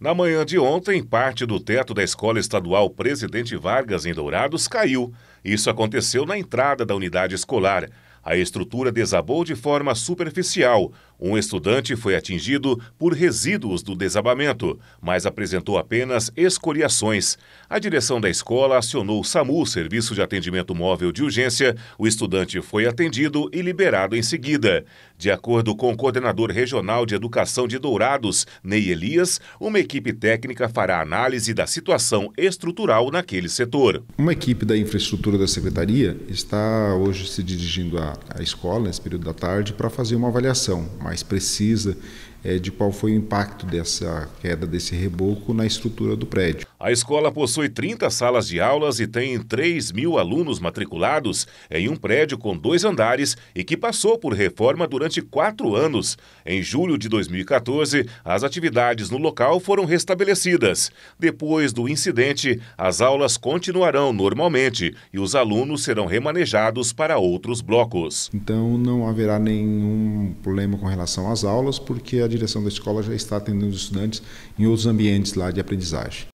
Na manhã de ontem, parte do teto da Escola Estadual Presidente Vargas, em Dourados, caiu. Isso aconteceu na entrada da unidade escolar. A estrutura desabou de forma superficial. Um estudante foi atingido por resíduos do desabamento, mas apresentou apenas escoriações. A direção da escola acionou o SAMU, Serviço de Atendimento Móvel de Urgência. O estudante foi atendido e liberado em seguida. De acordo com o coordenador regional de educação de Dourados, Ney Elias, uma equipe técnica fará análise da situação estrutural naquele setor. Uma equipe da infraestrutura da secretaria está hoje se dirigindo à, escola, nesse período da tarde, para fazer uma avaliação mais precisa é, de qual foi o impacto dessa queda desse reboco na estrutura do prédio. A escola possui 30 salas de aulas e tem 3 mil alunos matriculados em um prédio com dois andares e que passou por reforma durante durante quatro anos. Em julho de 2014, as atividades no local foram restabelecidas. Depois do incidente, as aulas continuarão normalmente e os alunos serão remanejados para outros blocos. Então, não haverá nenhum problema com relação às aulas, porque a direção da escola já está atendendo os estudantes em outros ambientes lá de aprendizagem.